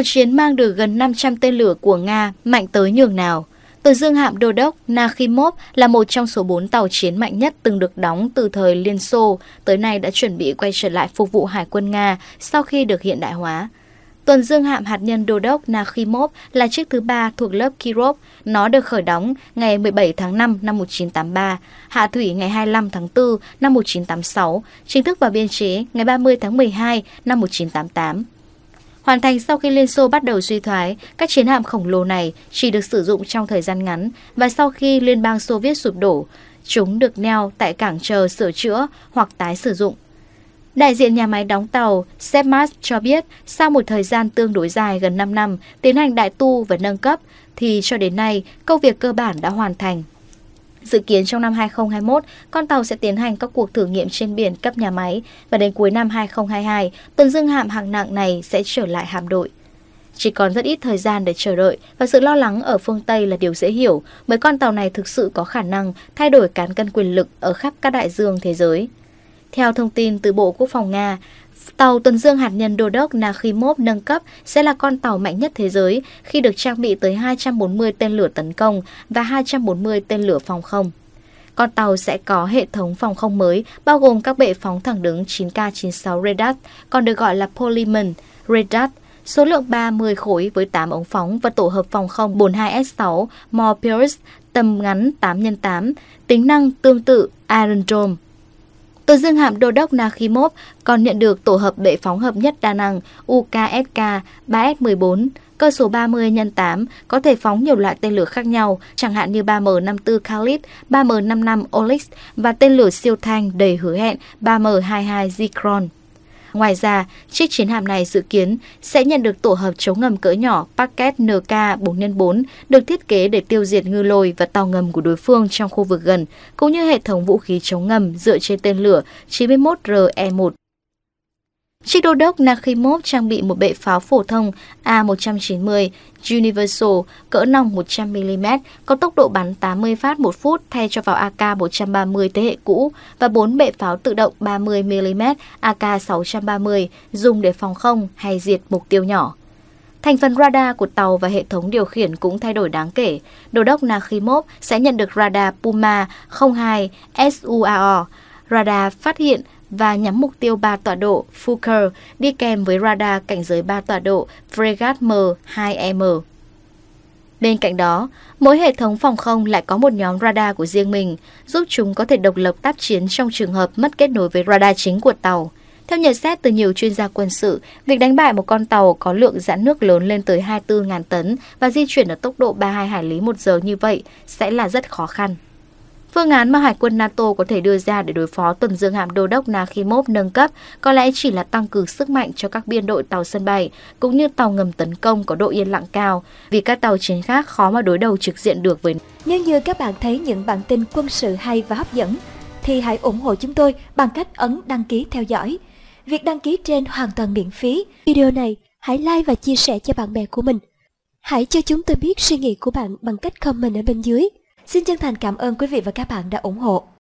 Tàu chiến mang được gần 500 tên lửa của Nga mạnh tới nhường nào. Từ dương hạm đô đốc Nakhimov là một trong số 4 tàu chiến mạnh nhất từng được đóng từ thời Liên Xô, tới nay đã chuẩn bị quay trở lại phục vụ Hải quân Nga sau khi được hiện đại hóa. Tuần dương hạm hạt nhân đô đốc Nakhimov là chiếc thứ ba thuộc lớp Kirov. Nó được khởi đóng ngày 17 tháng 5 năm 1983, hạ thủy ngày 25 tháng 4 năm 1986, chính thức vào biên chế ngày 30 tháng 12 năm 1988. Hoàn thành sau khi Liên Xô bắt đầu suy thoái, các chiến hạm khổng lồ này chỉ được sử dụng trong thời gian ngắn và sau khi Liên bang Xô Viết sụp đổ, chúng được neo tại cảng chờ sửa chữa hoặc tái sử dụng. Đại diện nhà máy đóng tàu Sepmas cho biết sau một thời gian tương đối dài gần 5 năm tiến hành đại tu và nâng cấp thì cho đến nay công việc cơ bản đã hoàn thành. Dự kiến trong năm 2021, con tàu sẽ tiến hành các cuộc thử nghiệm trên biển cấp nhà máy và đến cuối năm 2022, tuần dương hạm hạng nặng này sẽ trở lại hạm đội. Chỉ còn rất ít thời gian để chờ đợi và sự lo lắng ở phương Tây là điều dễ hiểu bởi con tàu này thực sự có khả năng thay đổi cán cân quyền lực ở khắp các đại dương thế giới. Theo thông tin từ Bộ Quốc phòng Nga, Tàu tuần dương hạt nhân đô đốc Nakhimov nâng cấp sẽ là con tàu mạnh nhất thế giới khi được trang bị tới 240 tên lửa tấn công và 240 tên lửa phòng không. Con tàu sẽ có hệ thống phòng không mới bao gồm các bệ phóng thẳng đứng 9K96 Redut, còn được gọi là Polyman Redut, số lượng 30 khối với 8 ống phóng và tổ hợp phòng không 42S6 Morpheus tầm ngắn 8x8, tính năng tương tự Iron Dome. Tổ dương hạm đô đốc Nakhimov còn nhận được tổ hợp bệ phóng hợp nhất đa năng UKSK 3S14, cơ số 30 x 8 có thể phóng nhiều loại tên lửa khác nhau, chẳng hạn như 3M54 Khalid, 3M55 Oryx và tên lửa siêu thanh đầy hứa hẹn 3M22 Zikron. Ngoài ra, chiếc chiến hạm này dự kiến sẽ nhận được tổ hợp chống ngầm cỡ nhỏ Packet NK4x4 được thiết kế để tiêu diệt ngư lôi và tàu ngầm của đối phương trong khu vực gần, cũng như hệ thống vũ khí chống ngầm dựa trên tên lửa 91RE1 Chiếc đô đốc Nakhimov trang bị một bệ pháo phổ thông A190 Universal cỡ nòng 100mm có tốc độ bắn 80 phát một phút thay cho vào AK-130 thế hệ cũ và bốn bệ pháo tự động 30mm AK-630 dùng để phòng không hay diệt mục tiêu nhỏ. Thành phần radar của tàu và hệ thống điều khiển cũng thay đổi đáng kể. Đô đốc Nakhimov sẽ nhận được radar Puma 02 SUAO. Radar phát hiện và nhắm mục tiêu 3 tọa độ Fokker đi kèm với radar cảnh giới 3 tọa độ Fregat M2M. Bên cạnh đó, mỗi hệ thống phòng không lại có một nhóm radar của riêng mình, giúp chúng có thể độc lập tác chiến trong trường hợp mất kết nối với radar chính của tàu. Theo nhận xét từ nhiều chuyên gia quân sự, việc đánh bại một con tàu có lượng giãn nước lớn lên tới 24.000 tấn và di chuyển ở tốc độ 32 hải lý một giờ như vậy sẽ là rất khó khăn. Phương án mà Hải quân NATO có thể đưa ra để đối phó tuần dương hạm đô đốc Nakhimov nâng cấp có lẽ chỉ là tăng cường sức mạnh cho các biên đội tàu sân bay, cũng như tàu ngầm tấn công có độ yên lặng cao, vì các tàu chiến khác khó mà đối đầu trực diện được với... Nếu như các bạn thấy những bản tin quân sự hay và hấp dẫn, thì hãy ủng hộ chúng tôi bằng cách ấn đăng ký theo dõi. Việc đăng ký trên hoàn toàn miễn phí. Video này hãy like và chia sẻ cho bạn bè của mình. Hãy cho chúng tôi biết suy nghĩ của bạn bằng cách comment ở bên dưới. Xin chân thành cảm ơn quý vị và các bạn đã ủng hộ.